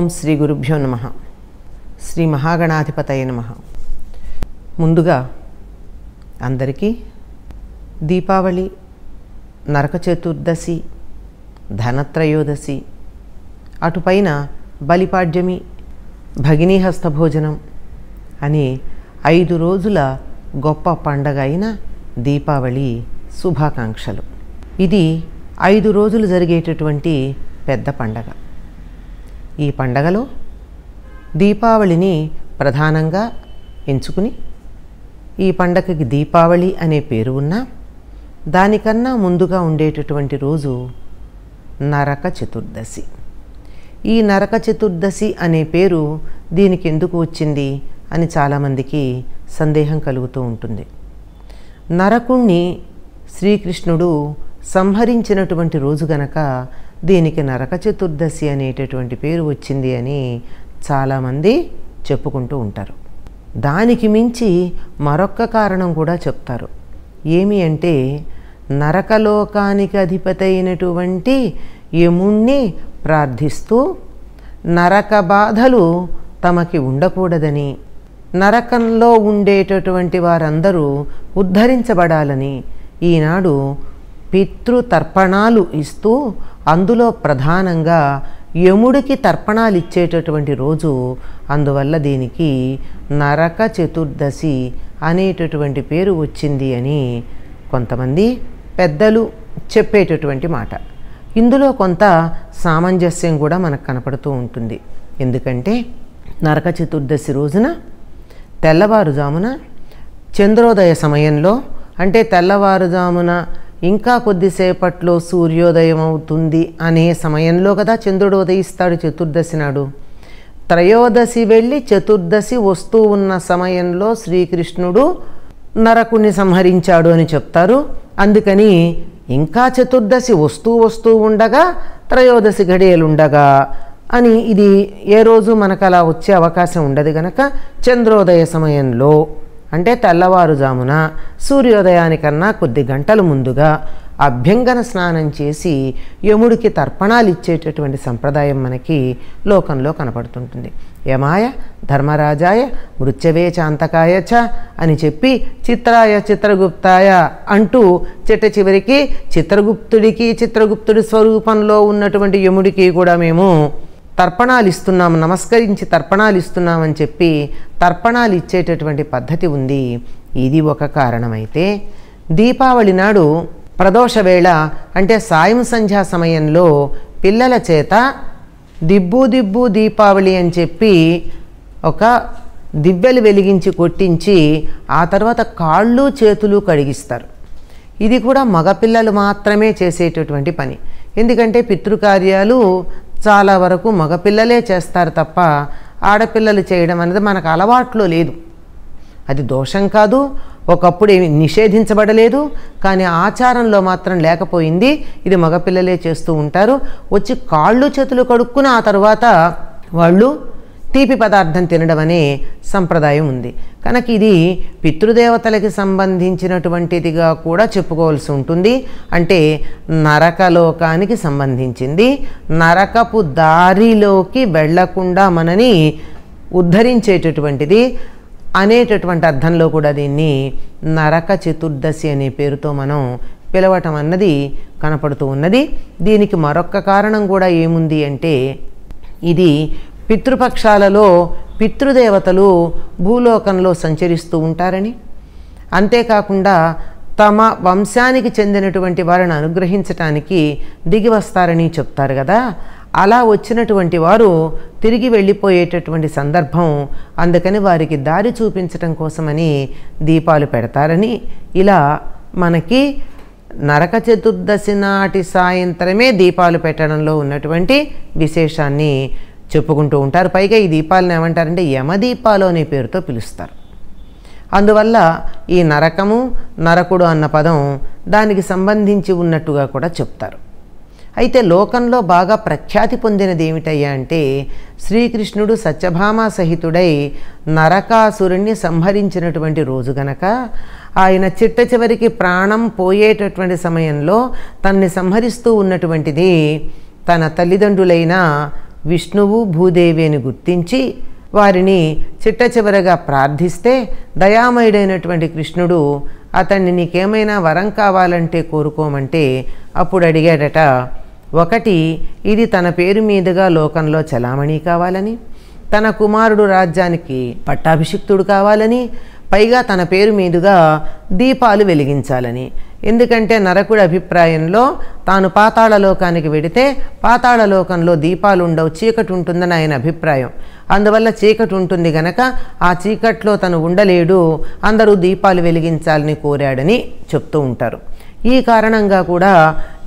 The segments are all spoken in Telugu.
ఓం శ్రీ గురుభ్యో నమ శ్రీ మహాగణాధిపతయ నమ ముందుగా అందరికీ దీపావళి నరక చతుర్దశి ధనత్రయోదశి అటుపైన బలిపాడ్యమి భగినీహస్త భోజనం అని ఐదు రోజుల గొప్ప పండగ అయిన దీపావళి శుభాకాంక్షలు ఇది ఐదు రోజులు జరిగేటటువంటి పెద్ద పండగ ఈ పండగలో దీపావళిని ప్రధానంగా ఎంచుకుని ఈ పండగకి దీపావళి అనే పేరు ఉన్నా దానికన్నా ముందుగా ఉండేటటువంటి రోజు నరక చతుర్దశి ఈ నరక చతుర్దశి అనే పేరు దీనికి ఎందుకు వచ్చింది అని చాలామందికి సందేహం కలుగుతూ ఉంటుంది నరకుణ్ణి శ్రీకృష్ణుడు సంహరించినటువంటి రోజు గనక దీనికి నరక చతుర్దశి అనేటటువంటి పేరు వచ్చింది అని చాలామంది చెప్పుకుంటూ ఉంటారు దానికి మించి మరొక్క కారణం కూడా చెప్తారు ఏమి అంటే నరకలోకానికి అధిపతి అయినటువంటి యముణ్ణి ప్రార్థిస్తూ నరక బాధలు తమకి ఉండకూడదని నరకంలో ఉండేటటువంటి వారందరూ ఉద్ధరించబడాలని ఈనాడు పితృతర్పణాలు ఇస్తూ అందులో ప్రధానంగా యముడికి తర్పణాలు ఇచ్చేటటువంటి రోజు అందువల్ల దీనికి నరక చతుర్దశి అనేటటువంటి పేరు వచ్చింది అని కొంతమంది పెద్దలు చెప్పేటటువంటి మాట ఇందులో కొంత సామంజస్యం కూడా మనకు కనపడుతూ ఉంటుంది ఎందుకంటే నరక చతుర్దశి రోజున తెల్లవారుజామున చంద్రోదయ సమయంలో అంటే తెల్లవారుజామున ఇంకా కొద్దిసేపట్లో సూర్యోదయం అవుతుంది అనే సమయంలో కదా చంద్రుడు ఉదయిస్తాడు చతుర్దశి నాడు త్రయోదశి వెళ్ళి చతుర్దశి వస్తూ ఉన్న సమయంలో శ్రీకృష్ణుడు నరకుని సంహరించాడు అని చెప్తారు అందుకని ఇంకా చతుర్దశి వస్తూ వస్తూ ఉండగా త్రయోదశి గడియలుండగా అని ఇది ఏ రోజు మనకు అలా వచ్చే అవకాశం ఉండదు గనక చంద్రోదయ సమయంలో అంటే తెల్లవారుజామున సూర్యోదయానికన్నా కొద్ది గంటలు ముందుగా అభ్యంగన స్నానం చేసి యముడికి తర్పణాలు ఇచ్చేటటువంటి సంప్రదాయం మనకి లోకంలో కనపడుతుంటుంది యమాయ ధర్మరాజాయ మృత్యవే చాంతకాయ చ అని చెప్పి చిత్రాయ చిత్రగుప్తాయ అంటూ చిట్ట చివరికి చిత్రగుప్తుడికి చిత్రగుప్తుడి స్వరూపంలో ఉన్నటువంటి యముడికి కూడా మేము తర్పణాలు ఇస్తున్నాము నమస్కరించి తర్పణాలు ఇస్తున్నామని చెప్పి తర్పణాలు ఇచ్చేటటువంటి పద్ధతి ఉంది ఇది ఒక కారణమైతే దీపావళి నాడు ప్రదోష వేళ అంటే సాయం సంధ్యా సమయంలో పిల్లల చేత దిబ్బు దిబ్బు దీపావళి అని చెప్పి ఒక దిబ్బెలు వెలిగించి కొట్టించి ఆ తర్వాత కాళ్ళు చేతులు కడిగిస్తారు ఇది కూడా మగపిల్లలు మాత్రమే చేసేటటువంటి పని ఎందుకంటే పితృకార్యాలు చాలా వరకు మగపిల్లలే చేస్తారు తప్ప ఆడపిల్లలు చేయడం అనేది మనకు అలవాట్లో లేదు అది దోషం కాదు ఒకప్పుడు ఏమి నిషేధించబడలేదు కానీ ఆచారంలో మాత్రం లేకపోయింది ఇది మగపిల్లలే చేస్తూ ఉంటారు వచ్చి కాళ్ళు చేతులు కడుక్కున్న ఆ తర్వాత వాళ్ళు తీపి పదార్థం తినడం అనే సంప్రదాయం ఉంది కనుక ఇది పితృదేవతలకి సంబంధించినటువంటిదిగా కూడా చెప్పుకోవాల్సి ఉంటుంది అంటే నరకలోకానికి సంబంధించింది నరకపు దారిలోకి వెళ్లకుండా మనని ఉద్ధరించేటటువంటిది అనేటటువంటి అర్థంలో కూడా దీన్ని నరక చతుర్దశి అనే పేరుతో మనం పిలవటం అన్నది కనపడుతూ ఉన్నది దీనికి మరొక కారణం కూడా ఏముంది అంటే ఇది పితృపక్షాలలో పితృదేవతలు భూలోకంలో సంచరిస్తూ ఉంటారని అంతేకాకుండా తమ వంశానికి చెందినటువంటి వారిని అనుగ్రహించటానికి దిగి వస్తారని చెప్తారు కదా అలా వచ్చినటువంటి వారు తిరిగి వెళ్ళిపోయేటటువంటి సందర్భం అందుకని వారికి దారి చూపించటం కోసమని దీపాలు పెడతారని ఇలా మనకి నరక చతుర్దశి నాటి సాయంత్రమే దీపాలు పెట్టడంలో ఉన్నటువంటి విశేషాన్ని చెప్పుకుంటూ ఉంటారు పైగా ఈ దీపాలను ఏమంటారంటే యమదీపాలు అనే పేరుతో పిలుస్తారు అందువల్ల ఈ నరకము నరకుడు అన్న పదం దానికి సంబంధించి ఉన్నట్టుగా కూడా చెప్తారు అయితే లోకంలో బాగా ప్రఖ్యాతి పొందినది ఏమిటయ్యా అంటే శ్రీకృష్ణుడు సత్యభామ సహితుడై నరకాసురుణ్ణి సంహరించినటువంటి రోజు గనక ఆయన చిట్ట చివరికి ప్రాణం పోయేటటువంటి సమయంలో తన్ని సంహరిస్తూ ఉన్నటువంటిది తన తల్లిదండ్రులైన విష్ణువు భూదేవి అని గుర్తించి వారిని చిట్ట చివరగా ప్రార్థిస్తే దయామయుడైనటువంటి కృష్ణుడు అతన్ని నీకేమైనా వరం కావాలంటే కోరుకోమంటే అప్పుడు అడిగాడట ఒకటి ఇది తన పేరు మీదుగా లోకంలో చలామణి కావాలని తన కుమారుడు రాజ్యానికి పట్టాభిషిక్తుడు కావాలని పైగా తన పేరు మీదుగా దీపాలు వెలిగించాలని ఎందుకంటే నరకుడి అభిప్రాయంలో తాను పాతాళలోకానికి వెడితే పాతాళలోకంలో దీపాలు ఉండవు చీకటి ఉంటుందని ఆయన అభిప్రాయం అందువల్ల చీకటి ఉంటుంది గనక ఆ చీకట్లో తను ఉండలేడు అందరూ దీపాలు వెలిగించాలని కోరాడని చెప్తూ ఉంటారు ఈ కారణంగా కూడా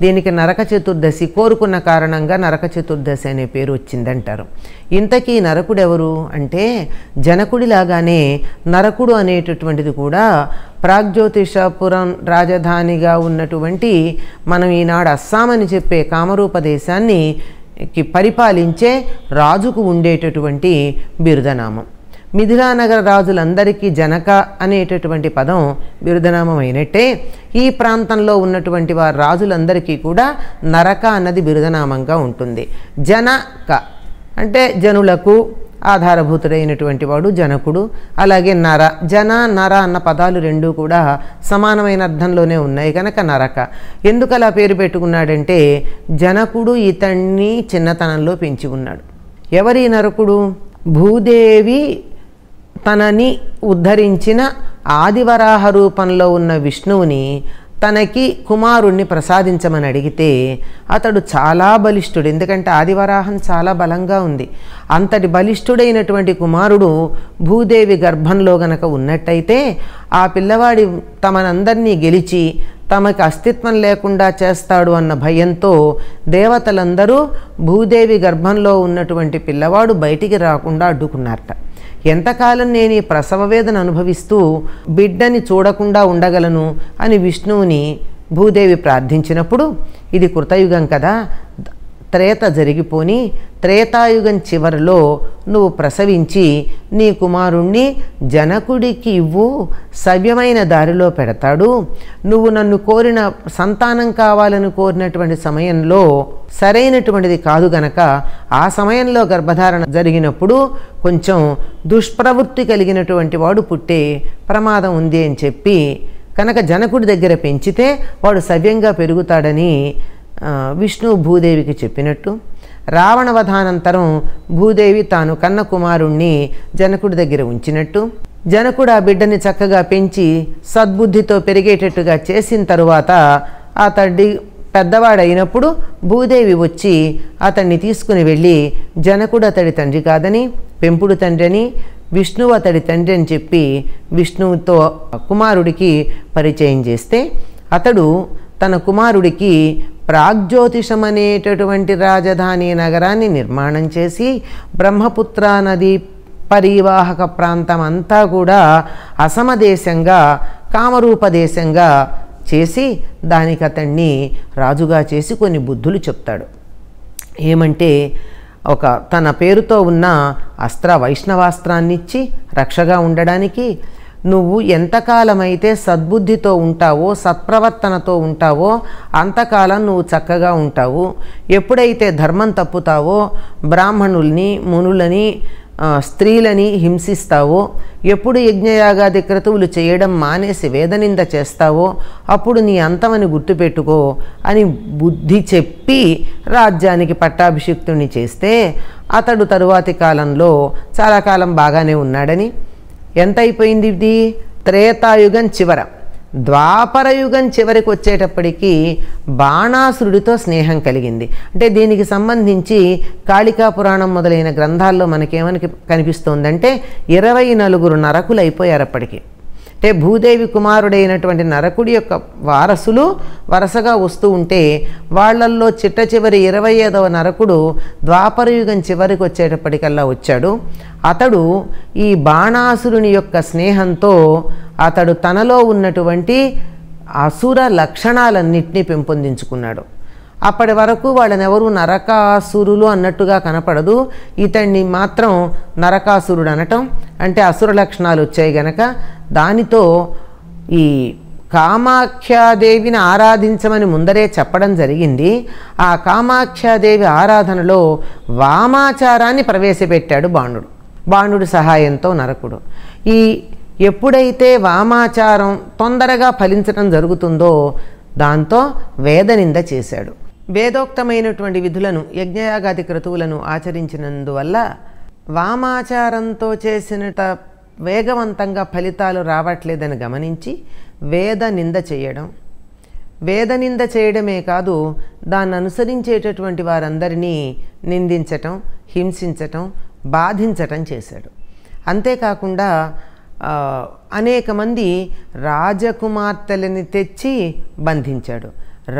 దీనికి నరక చతుర్దశి కోరుకున్న కారణంగా నరక చతుర్దశి అనే పేరు వచ్చిందంటారు ఇంతకీ నరకుడెవరు అంటే జనకుడిలాగానే నరకుడు అనేటటువంటిది కూడా ప్రాగ్జ్యోతిషపురం రాజధానిగా ఉన్నటువంటి మనం ఈనాడు అస్సాం అని చెప్పే కామరూప దేశాన్ని పరిపాలించే రాజుకు ఉండేటటువంటి బిరుదనామం మిథిలానగర రాజులందరికీ జనక అనేటటువంటి పదం బిరుదనామం అయినట్టే ఈ ప్రాంతంలో ఉన్నటువంటి వారి రాజులందరికీ కూడా నరక అన్నది బిరుదనామంగా ఉంటుంది జనక అంటే జనులకు ఆధారభూతుడైనటువంటి వాడు జనకుడు అలాగే నర జన నర అన్న పదాలు రెండూ కూడా సమానమైన అర్థంలోనే ఉన్నాయి కనుక నరక ఎందుకు అలా పేరు పెట్టుకున్నాడంటే జనకుడు ఇతన్ని చిన్నతనంలో పెంచి ఉన్నాడు ఎవరి నరకుడు భూదేవి తనని ఉద్ధరించిన ఆదివరాహ రూపంలో ఉన్న విష్ణువుని తనకి కుమారుణ్ణి ప్రసాదించమని అడిగితే అతడు చాలా బలిష్ఠుడు ఎందుకంటే ఆదివరాహం చాలా బలంగా ఉంది అంతటి బలిష్ఠుడైనటువంటి కుమారుడు భూదేవి గర్భంలో గనక ఉన్నట్టయితే ఆ పిల్లవాడి తమనందరినీ గెలిచి తమకి అస్తిత్వం లేకుండా చేస్తాడు అన్న భయంతో దేవతలందరూ భూదేవి గర్భంలో ఉన్నటువంటి పిల్లవాడు బయటికి రాకుండా అడ్డుకున్నారట ఎంతకాలం నేను ఈ ప్రసవ వేదన అనుభవిస్తూ బిడ్డని చూడకుండా ఉండగలను అని విష్ణువుని భూదేవి ప్రార్థించినప్పుడు ఇది కృతయుగం కదా త్రేత జరిగిపోని త్రేతాయుగం చివరిలో నువ్వు ప్రసవించి నీ కుమారుణ్ణి జనకుడికి ఇవ్వు సవ్యమైన దారిలో పెడతాడు నువ్వు నన్ను కోరిన సంతానం కావాలని కోరినటువంటి సమయంలో సరైనటువంటిది కాదు గనక ఆ సమయంలో గర్భధారణ జరిగినప్పుడు కొంచెం దుష్ప్రవృత్తి కలిగినటువంటి వాడు పుట్టే ప్రమాదం ఉంది అని చెప్పి కనుక జనకుడి దగ్గర పెంచితే వాడు సవ్యంగా పెరుగుతాడని విష్ణు భూదేవికి చెప్పినట్టు రావణవధానంతరం భూదేవి తాను కన్న కుమారుణ్ణి జనకుడి దగ్గర ఉంచినట్టు జనకుడు ఆ బిడ్డని చక్కగా పెంచి సద్బుద్ధితో పెరిగేటట్టుగా చేసిన తరువాత అతడి పెద్దవాడైనప్పుడు భూదేవి వచ్చి అతన్ని తీసుకుని వెళ్ళి జనకుడు అతడి తండ్రి కాదని పెంపుడు తండ్రి అని విష్ణువు అతడి తండ్రి అని చెప్పి విష్ణువుతో కుమారుడికి పరిచయం చేస్తే అతడు తన కుమారుడికి ప్రాగ్జ్యోతిషం అనేటటువంటి రాజధాని నగరాన్ని నిర్మాణం చేసి బ్రహ్మపుత్ర నది పరివాహక ప్రాంతం అంతా కూడా అసమదేశంగా కామరూపదేశంగా చేసి దానికి అతన్ని రాజుగా చేసి కొన్ని బుద్ధులు చెప్తాడు ఏమంటే ఒక తన పేరుతో ఉన్న అస్త్ర వైష్ణవాస్త్రాన్నిచ్చి రక్షగా ఉండడానికి నువ్వు ఎంతకాలమైతే సద్బుద్ధితో ఉంటావో సత్ప్రవర్తనతో ఉంటావో అంతకాలం నువ్వు చక్కగా ఉంటావు ఎప్పుడైతే ధర్మం తప్పుతావో బ్రాహ్మణుల్ని మునులని స్త్రీలని హింసిస్తావో ఎప్పుడు యజ్ఞయాగాది క్రతువులు చేయడం మానేసి వేదనింద చేస్తావో అప్పుడు నీ అంతమని గుర్తుపెట్టుకో అని బుద్ధి చెప్పి రాజ్యానికి పట్టాభిషిక్తుని చేస్తే అతడు తరువాతి కాలంలో చాలా కాలం బాగానే ఉన్నాడని ఎంత అయిపోయింది ఇది త్రేతాయుగం చివర ద్వాపరయుగం చివరికి వచ్చేటప్పటికీ బాణాసురుడితో స్నేహం కలిగింది అంటే దీనికి సంబంధించి కాళికా పురాణం మొదలైన గ్రంథాల్లో మనకేమని కనిపిస్తోందంటే ఇరవై నలుగురు నరకులు అయిపోయారు అప్పటికీ అంటే భూదేవి కుమారుడైనటువంటి నరకుడి యొక్క వారసులు వరసగా వస్తూ ఉంటే వాళ్ళల్లో చిట్ట చివరి ఇరవై ఐదవ నరకుడు ద్వాపరయుగం చివరికి వచ్చేటప్పటికల్లా వచ్చాడు అతడు ఈ బాణాసురుని యొక్క స్నేహంతో అతడు తనలో ఉన్నటువంటి అసుర లక్షణాలన్నింటినీ పెంపొందించుకున్నాడు అప్పటి వరకు వాళ్ళని ఎవరు నరకాసురులు అన్నట్టుగా కనపడదు ఇతన్ని మాత్రం నరకాసురుడు అనటం అంటే అసుర లక్షణాలు వచ్చాయి గనక దానితో ఈ కామాఖ్యాదేవిని ఆరాధించమని ముందరే చెప్పడం జరిగింది ఆ కామాఖ్యాదేవి ఆరాధనలో వామాచారాన్ని ప్రవేశపెట్టాడు బాణుడు బాణుడి సహాయంతో నరకుడు ఈ ఎప్పుడైతే వామాచారం తొందరగా ఫలించడం జరుగుతుందో దాంతో వేదనింద చేశాడు వేదోక్తమైనటువంటి విధులను యజ్ఞయాగాది క్రతువులను ఆచరించినందువల్ల వామాచారంతో చేసిన వేగవంతంగా ఫలితాలు రావట్లేదని గమనించి వేద నింద చేయడం వేద నింద చేయడమే కాదు దాన్ని అనుసరించేటటువంటి వారందరినీ నిందించటం హింసించటం బాధించటం చేశాడు అంతేకాకుండా అనేక మంది రాజకుమార్తెలని తెచ్చి బంధించాడు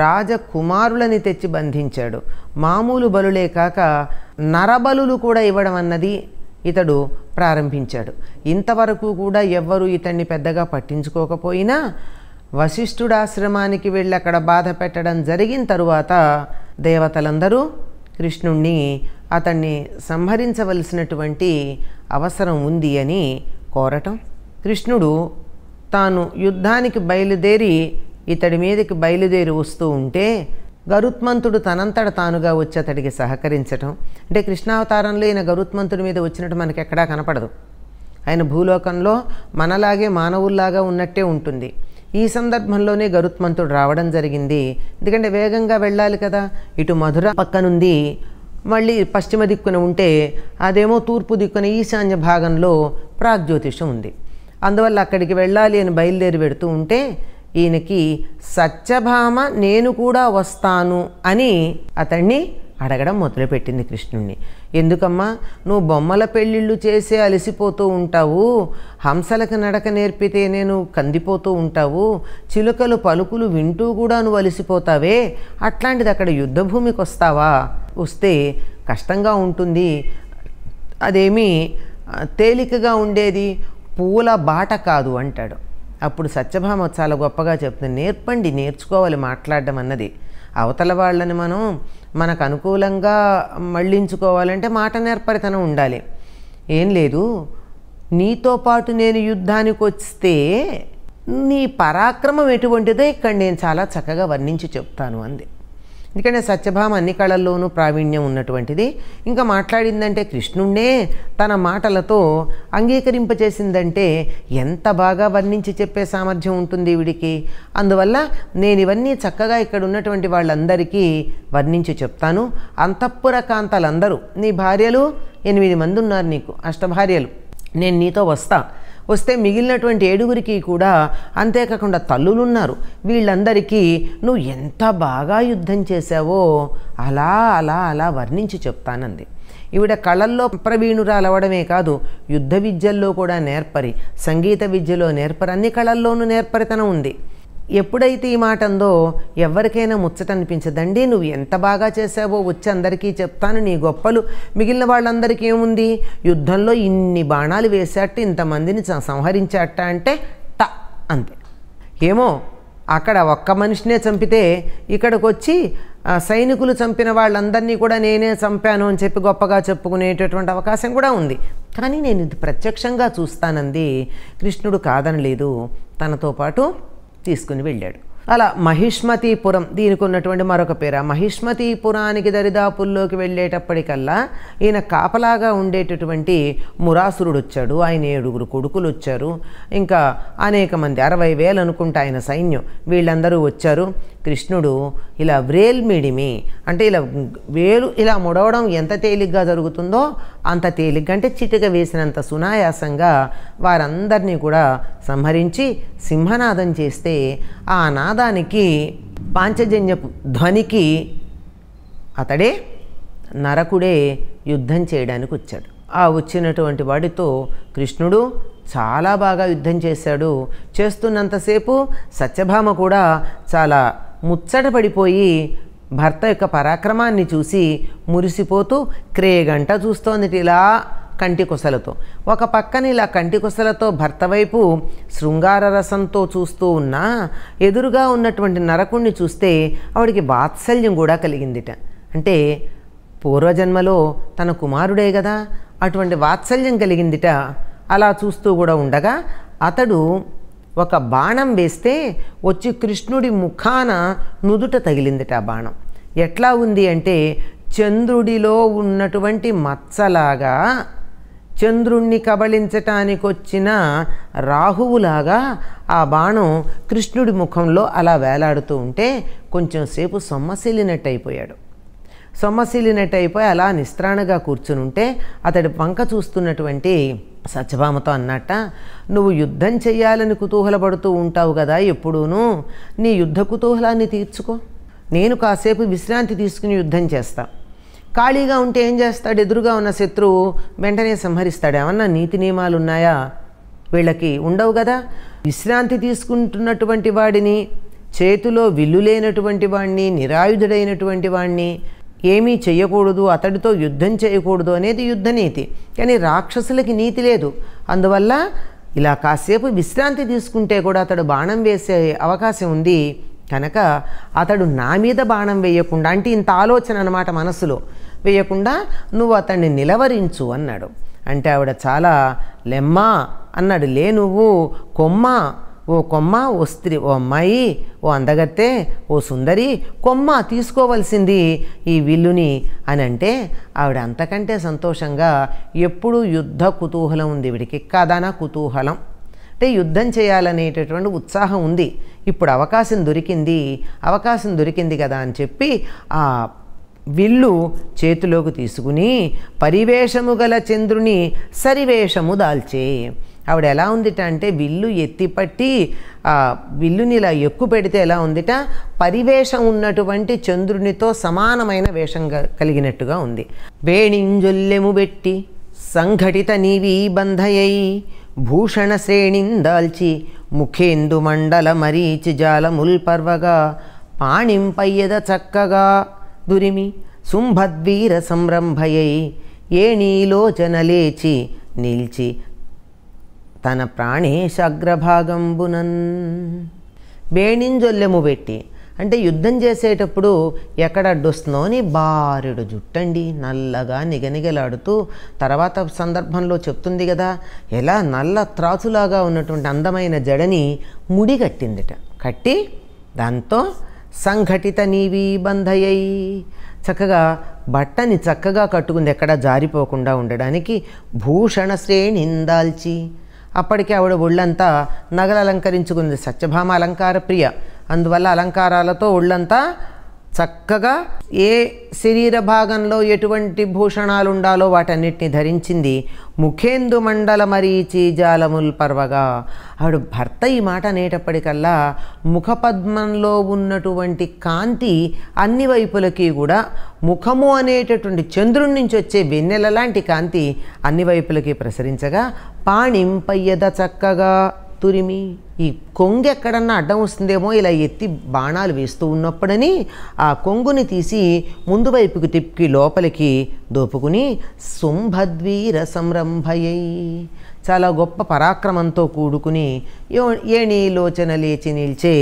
రాజకుమారులని తెచ్చి బంధించాడు మామూలు బలులే కాక నరబలులు కూడా ఇవ్వడం అన్నది ఇతడు ప్రారంభించాడు ఇంతవరకు కూడా ఎవ్వరూ ఇతన్ని పెద్దగా పట్టించుకోకపోయినా ఆశ్రమానికి వెళ్ళి అక్కడ బాధ పెట్టడం జరిగిన తరువాత దేవతలందరూ కృష్ణుణ్ణి అతన్ని సంహరించవలసినటువంటి అవసరం ఉంది అని కోరటం కృష్ణుడు తాను యుద్ధానికి బయలుదేరి ఇతడి మీదకి బయలుదేరి వస్తూ ఉంటే గరుత్మంతుడు తనంతట తానుగా వచ్చి అతడికి సహకరించటం అంటే కృష్ణావతారంలో ఈయన గరుత్మంతుడి మీద వచ్చినట్టు మనకి ఎక్కడా కనపడదు ఆయన భూలోకంలో మనలాగే మానవుల్లాగా ఉన్నట్టే ఉంటుంది ఈ సందర్భంలోనే గరుత్మంతుడు రావడం జరిగింది ఎందుకంటే వేగంగా వెళ్ళాలి కదా ఇటు మధుర పక్కనుంది మళ్ళీ పశ్చిమ దిక్కున ఉంటే అదేమో తూర్పు దిక్కున ఈశాన్య భాగంలో ప్రాగ్జ్యోతిషం ఉంది అందువల్ల అక్కడికి వెళ్ళాలి అని బయలుదేరి పెడుతూ ఉంటే ఈయనకి సత్యభామ నేను కూడా వస్తాను అని అతన్ని అడగడం మొదలుపెట్టింది కృష్ణుణ్ణి ఎందుకమ్మా నువ్వు బొమ్మల పెళ్ళిళ్ళు చేసే అలసిపోతూ ఉంటావు హంసలకు నడక నేర్పితే నేను కందిపోతూ ఉంటావు చిలుకలు పలుకులు వింటూ కూడా నువ్వు అలసిపోతావే అట్లాంటిది అక్కడ యుద్ధభూమికి వస్తావా వస్తే కష్టంగా ఉంటుంది అదేమి తేలికగా ఉండేది పూల బాట కాదు అంటాడు అప్పుడు సత్యభామ చాలా గొప్పగా చెప్తుంది నేర్పండి నేర్చుకోవాలి మాట్లాడడం అన్నది అవతల వాళ్ళని మనం మనకు అనుకూలంగా మళ్ళించుకోవాలంటే మాట నేర్పరితనం ఉండాలి ఏం లేదు నీతో పాటు నేను యుద్ధానికి వస్తే నీ పరాక్రమం ఎటువంటిదో ఇక్కడ నేను చాలా చక్కగా వర్ణించి చెప్తాను అంది ఎందుకంటే సత్యభామ అన్ని కళల్లోనూ ప్రావీణ్యం ఉన్నటువంటిది ఇంకా మాట్లాడిందంటే కృష్ణుణ్ణే తన మాటలతో అంగీకరింపచేసిందంటే ఎంత బాగా వర్ణించి చెప్పే సామర్థ్యం ఉంటుంది వీడికి అందువల్ల నేను ఇవన్నీ చక్కగా ఇక్కడ ఉన్నటువంటి వాళ్ళందరికీ వర్ణించి చెప్తాను అంతఃపుర కాంతలందరూ నీ భార్యలు ఎనిమిది మంది ఉన్నారు నీకు అష్టభార్యలు నేను నీతో వస్తా వస్తే మిగిలినటువంటి ఏడుగురికి కూడా అంతేకాకుండా తల్లులున్నారు వీళ్ళందరికీ నువ్వు ఎంత బాగా యుద్ధం చేశావో అలా అలా అలా వర్ణించి చెప్తానంది ఈవిడ కళల్లో ప్రవీణురాలవడమే కాదు యుద్ధ విద్యల్లో కూడా నేర్పరి సంగీత విద్యలో నేర్పరి అన్ని కళల్లోనూ నేర్పరితనం ఉంది ఎప్పుడైతే ఈ మాట అందో ఎవరికైనా ముచ్చట అనిపించదండి నువ్వు ఎంత బాగా చేసావో వచ్చి అందరికీ చెప్తాను నీ గొప్పలు మిగిలిన వాళ్ళందరికీ ఏముంది యుద్ధంలో ఇన్ని బాణాలు వేసేట ఇంతమందిని సంహరించేట అంటే ట అంతే ఏమో అక్కడ ఒక్క మనిషినే చంపితే ఇక్కడికి వచ్చి సైనికులు చంపిన వాళ్ళందరినీ కూడా నేనే చంపాను అని చెప్పి గొప్పగా చెప్పుకునేటటువంటి అవకాశం కూడా ఉంది కానీ నేను ఇది ప్రత్యక్షంగా చూస్తానంది కృష్ణుడు కాదనలేదు తనతో పాటు తీసుకుని వెళ్ళాడు అలా మహిష్మతీపురం దీనికి ఉన్నటువంటి మరొక పేర మహిష్మతీపురానికి దరిదాపుల్లోకి వెళ్ళేటప్పటికల్లా ఈయన కాపలాగా ఉండేటటువంటి మురాసురుడు వచ్చాడు ఆయన ఏడుగురు కొడుకులు వచ్చారు ఇంకా అనేక మంది అరవై వేలు అనుకుంటా ఆయన సైన్యం వీళ్ళందరూ వచ్చారు కృష్ణుడు ఇలా వ్రేల్మిడిమి అంటే ఇలా వేలు ఇలా ముడవడం ఎంత తేలిగ్గా జరుగుతుందో అంత తేలిగ్గంటే చిటిక వేసినంత సునాయాసంగా వారందరినీ కూడా సంహరించి సింహనాదం చేస్తే ఆ నాదానికి పాంచజన్య ధ్వనికి అతడే నరకుడే యుద్ధం చేయడానికి వచ్చాడు ఆ వచ్చినటువంటి వాడితో కృష్ణుడు చాలా బాగా యుద్ధం చేశాడు చేస్తున్నంతసేపు సత్యభామ కూడా చాలా ముచ్చట పడిపోయి భర్త యొక్క పరాక్రమాన్ని చూసి మురిసిపోతూ క్రేగంట చూస్తోంది ఇలా కంటి కుసలతో ఒక పక్కన ఇలా కంటి కుసలతో భర్త వైపు శృంగార రసంతో చూస్తూ ఉన్న ఎదురుగా ఉన్నటువంటి నరకుణ్ణి చూస్తే ఆవిడికి వాత్సల్యం కూడా కలిగిందిట అంటే పూర్వజన్మలో తన కుమారుడే కదా అటువంటి వాత్సల్యం కలిగిందిట అలా చూస్తూ కూడా ఉండగా అతడు ఒక బాణం వేస్తే వచ్చి కృష్ణుడి ముఖాన నుదుట తగిలిందిట ఆ బాణం ఎట్లా ఉంది అంటే చంద్రుడిలో ఉన్నటువంటి మచ్చలాగా చంద్రుణ్ణి కబళించటానికి వచ్చిన రాహువులాగా ఆ బాణం కృష్ణుడి ముఖంలో అలా వేలాడుతూ ఉంటే కొంచెంసేపు సొమ్మసిల్లినట్టు అయిపోయి అలా నిస్త్రాణగా కూర్చునుంటే అతడి పంక చూస్తున్నటువంటి సత్యభామతో అన్నట్ట నువ్వు యుద్ధం చేయాలని కుతూహలపడుతూ ఉంటావు కదా ఎప్పుడూనూ నీ యుద్ధ కుతూహలాన్ని తీర్చుకో నేను కాసేపు విశ్రాంతి తీసుకుని యుద్ధం చేస్తా ఖాళీగా ఉంటే ఏం చేస్తాడు ఎదురుగా ఉన్న శత్రువు వెంటనే సంహరిస్తాడు ఏమన్నా నీతి నియమాలు ఉన్నాయా వీళ్ళకి ఉండవు కదా విశ్రాంతి తీసుకుంటున్నటువంటి వాడిని చేతిలో విల్లు లేనటువంటి వాడిని నిరాయుధుడైనటువంటి వాడిని ఏమీ చేయకూడదు అతడితో యుద్ధం చేయకూడదు అనేది యుద్ధ నీతి కానీ రాక్షసులకి నీతి లేదు అందువల్ల ఇలా కాసేపు విశ్రాంతి తీసుకుంటే కూడా అతడు బాణం వేసే అవకాశం ఉంది కనుక అతడు నా మీద బాణం వేయకుండా అంటే ఇంత ఆలోచన అనమాట మనసులో వేయకుండా నువ్వు అతన్ని నిలవరించు అన్నాడు అంటే ఆవిడ చాలా లెమ్మా అన్నాడు లే నువ్వు కొమ్మ ఓ కొమ్మ ఓ స్త్రీ ఓ అమ్మాయి ఓ అందగత్తే ఓ సుందరి కొమ్మ తీసుకోవలసింది ఈ విల్లుని అని అంటే ఆవిడ అంతకంటే సంతోషంగా ఎప్పుడూ యుద్ధ కుతూహలం ఉంది ఈవిడికి కథన కుతూహలం అంటే యుద్ధం చేయాలనేటటువంటి ఉత్సాహం ఉంది ఇప్పుడు అవకాశం దొరికింది అవకాశం దొరికింది కదా అని చెప్పి ఆ విల్లు చేతిలోకి తీసుకుని పరివేషము గల చంద్రుని సరివేషము దాల్చే ఆవిడ ఎలా ఉందిట అంటే విల్లు ఎత్తిపట్టి విల్లుని ఇలా ఎక్కువ పెడితే ఎలా ఉందిట పరివేషం ఉన్నటువంటి చంద్రునితో సమానమైన వేషంగా కలిగినట్టుగా ఉంది వేణింజొల్లెము పెట్టి సంఘటిత నీవి బంధయ్యి భూషణ భూషణశ్రేణిందాల్చి ముఖేందు మండల మరీచి జాలముల్పర్వగా పాణింపయ్యద చక్కగా దురిమి శుంభద్వీర సంరంభయై ఏ నీలోచన లేచి నిల్చి తన ప్రాణేశగ్రభాగంబునన్ వేణింజొల్లెము పెట్టి అంటే యుద్ధం చేసేటప్పుడు ఎక్కడ అడ్డొస్తుందో అని జుట్టండి నల్లగా నిగనిగలాడుతూ తర్వాత సందర్భంలో చెప్తుంది కదా ఎలా నల్ల త్రాచులాగా ఉన్నటువంటి అందమైన జడని ముడి కట్టిందిట కట్టి దాంతో సంఘటిత నీవి బంధయ్యి చక్కగా బట్టని చక్కగా కట్టుకుంది ఎక్కడా జారిపోకుండా ఉండడానికి భూషణ శ్రేణిందాల్చి అప్పటికే ఆవిడ ఒళ్ళంతా నగలు అలంకరించుకుంది సత్యభామ అలంకార ప్రియ అందువల్ల అలంకారాలతో ఒళ్ళంతా చక్కగా ఏ శరీర భాగంలో ఎటువంటి భూషణాలు ఉండాలో వాటన్నిటిని ధరించింది ముఖేందు మండల మరీచి జాలముల్ పర్వగా ఆవిడ భర్త ఈ మాట అనేటప్పటికల్లా ముఖపద్మంలో ఉన్నటువంటి కాంతి అన్ని వైపులకి కూడా ముఖము అనేటటువంటి చంద్రుడి నుంచి వచ్చే వెన్నెల లాంటి కాంతి అన్ని వైపులకి ప్రసరించగా పాణింపయ్యద చక్కగా తురిమి ఈ కొంగు ఎక్కడన్నా అడ్డం వస్తుందేమో ఇలా ఎత్తి బాణాలు వేస్తూ ఉన్నప్పుడని ఆ కొంగుని తీసి ముందు వైపుకు తిప్పి లోపలికి దోపుకుని శుంభద్వీర సంరంభయ్యి చాలా గొప్ప పరాక్రమంతో కూడుకుని ఏణీలోచన లేచి నిల్చే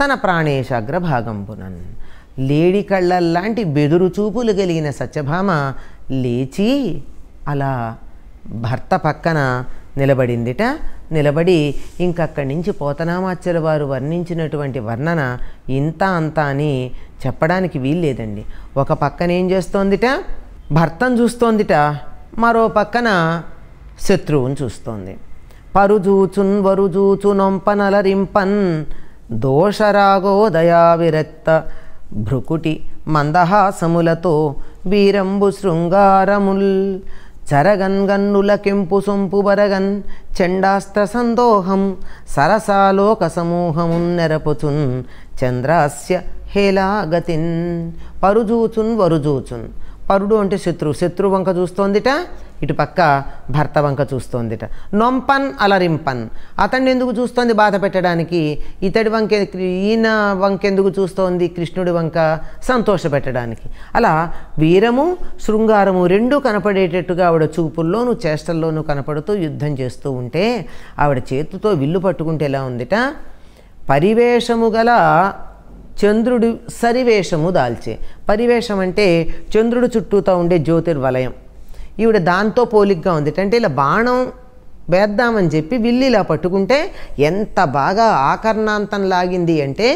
తన ప్రాణేశాగ్ర భాగంపునన్ లేడి కళ్ళల్లాంటి బెదురు చూపులు కలిగిన సత్యభామ లేచి అలా భర్త పక్కన నిలబడిందిట నిలబడి ఇంకక్కడి నుంచి పోతనామాచ్యల వారు వర్ణించినటువంటి వర్ణన ఇంత అంత అని చెప్పడానికి వీల్లేదండి ఒక పక్కన ఏం చేస్తోందిట భర్తను చూస్తోందిట మరో పక్కన శత్రువుని చూస్తోంది పరుజూచున్ వరుజూచు నొంపనలరింపన్ దోషరాగో దయావిరక్త భ్రుకుటి మందహాసములతో వీరంబు శృంగారముల్ చరగన్గన్నుల కెంపు సొంపు బరగన్ చండాస్త్ర సందోహం సరసాలోక సమూహమున్ నెరపుచున్ చంద్రాస్య హేలాగతిన్ పరుజూచున్ వరుజూచున్ పరుడు అంటే శత్రువు శత్రు వంక చూస్తోందిట ఇటుపక్క భర్త వంక చూస్తోందిట నొంపన్ అలరింపన్ అతన్ని ఎందుకు చూస్తోంది బాధ పెట్టడానికి ఇతడి వంక ఈయన వంకెందుకు చూస్తోంది కృష్ణుడి వంక సంతోష పెట్టడానికి అలా వీరము శృంగారము రెండూ కనపడేటట్టుగా ఆవిడ చూపుల్లోనూ చేష్టల్లోనూ కనపడుతూ యుద్ధం చేస్తూ ఉంటే ఆవిడ చేతితో విల్లు పట్టుకుంటే ఎలా ఉందిట పరివేషము గల చంద్రుడు సరివేషము దాల్చే పరివేషం అంటే చంద్రుడు చుట్టూతో ఉండే జ్యోతిర్వలయం ఈవిడ దాంతో పోలిగ్గా ఉంది అంటే ఇలా బాణం వేద్దామని చెప్పి విల్లు ఇలా పట్టుకుంటే ఎంత బాగా ఆకర్ణాంతం లాగింది అంటే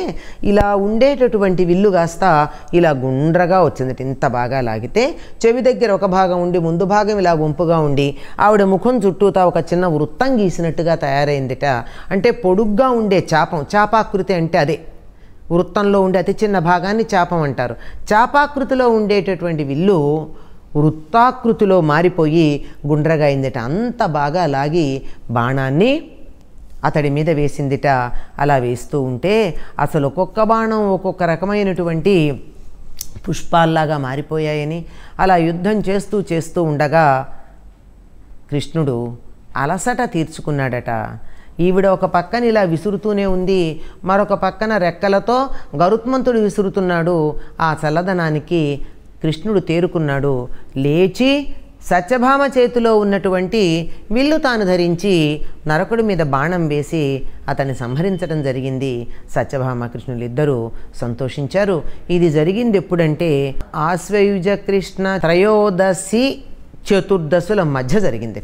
ఇలా ఉండేటటువంటి విల్లు కాస్త ఇలా గుండ్రగా వచ్చింది ఇంత బాగా లాగితే చెవి దగ్గర ఒక భాగం ఉండి ముందు భాగం ఇలా గుంపుగా ఉండి ఆవిడ ముఖం చుట్టూతా ఒక చిన్న వృత్తం గీసినట్టుగా తయారైందిట అంటే పొడుగ్గా ఉండే చాపం చాపాకృతి అంటే అదే వృత్తంలో ఉండే అతి చిన్న భాగాన్ని చాపం అంటారు చాపాకృతిలో ఉండేటటువంటి విల్లు వృత్తాకృతిలో మారిపోయి అయిందిట అంత బాగా లాగి బాణాన్ని అతడి మీద వేసిందిట అలా వేస్తూ ఉంటే అసలు ఒక్కొక్క బాణం ఒక్కొక్క రకమైనటువంటి పుష్పాల్లాగా మారిపోయాయని అలా యుద్ధం చేస్తూ చేస్తూ ఉండగా కృష్ణుడు అలసట తీర్చుకున్నాడట ఈవిడ ఒక పక్కన ఇలా విసురుతూనే ఉంది మరొక పక్కన రెక్కలతో గరుత్మంతుడు విసురుతున్నాడు ఆ చల్లదనానికి కృష్ణుడు తేరుకున్నాడు లేచి సత్యభామ చేతిలో ఉన్నటువంటి విల్లు తాను ధరించి నరకుడి మీద బాణం వేసి అతన్ని సంహరించడం జరిగింది సత్యభామ కృష్ణులు సంతోషించారు ఇది జరిగింది ఎప్పుడంటే ఆశ్వయుజ కృష్ణ త్రయోదశి చతుర్దశుల మధ్య జరిగింది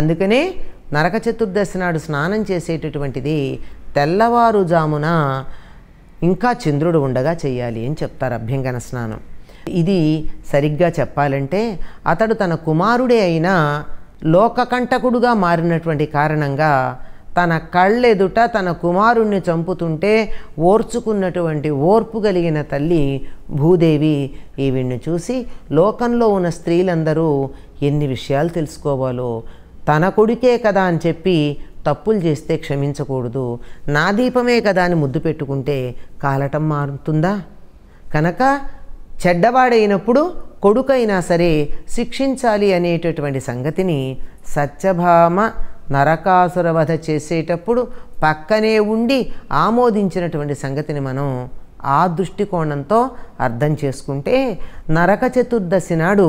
అందుకనే నరక చతుర్దశి నాడు స్నానం చేసేటటువంటిది తెల్లవారుజామున ఇంకా చంద్రుడు ఉండగా చేయాలి అని చెప్తారు అభ్యంగన స్నానం ఇది సరిగ్గా చెప్పాలంటే అతడు తన కుమారుడే అయినా లోకకంటకుడుగా మారినటువంటి కారణంగా తన కళ్ళెదుట తన కుమారుణ్ణి చంపుతుంటే ఓర్చుకున్నటువంటి ఓర్పు కలిగిన తల్లి భూదేవి ఈవిడ్ని చూసి లోకంలో ఉన్న స్త్రీలందరూ ఎన్ని విషయాలు తెలుసుకోవాలో తన కొడుకే కదా అని చెప్పి తప్పులు చేస్తే క్షమించకూడదు నా దీపమే కదా అని ముద్దు పెట్టుకుంటే కాలటం మారుతుందా కనుక చెడ్డవాడైనప్పుడు కొడుకైనా సరే శిక్షించాలి అనేటటువంటి సంగతిని సత్యభామ నరకాసురవధ చేసేటప్పుడు పక్కనే ఉండి ఆమోదించినటువంటి సంగతిని మనం ఆ దృష్టికోణంతో అర్థం చేసుకుంటే నరక చతుర్దశి నాడు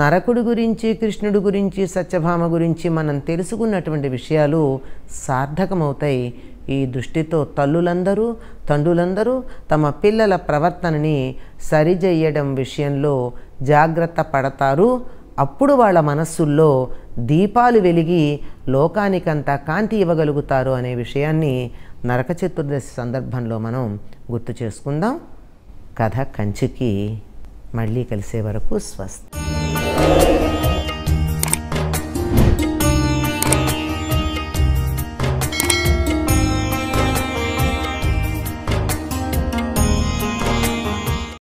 నరకుడి గురించి కృష్ణుడి గురించి సత్యభామ గురించి మనం తెలుసుకున్నటువంటి విషయాలు సార్థకమవుతాయి ఈ దృష్టితో తల్లులందరూ తండ్రులందరూ తమ పిల్లల ప్రవర్తనని సరిజెయ్యడం విషయంలో జాగ్రత్త పడతారు అప్పుడు వాళ్ళ మనస్సుల్లో దీపాలు వెలిగి లోకానికంతా కాంతి ఇవ్వగలుగుతారు అనే విషయాన్ని నరక చతుర్దశి సందర్భంలో మనం గుర్తు చేసుకుందాం కథ కంచికి మళ్ళీ కలిసే వరకు స్వస్తి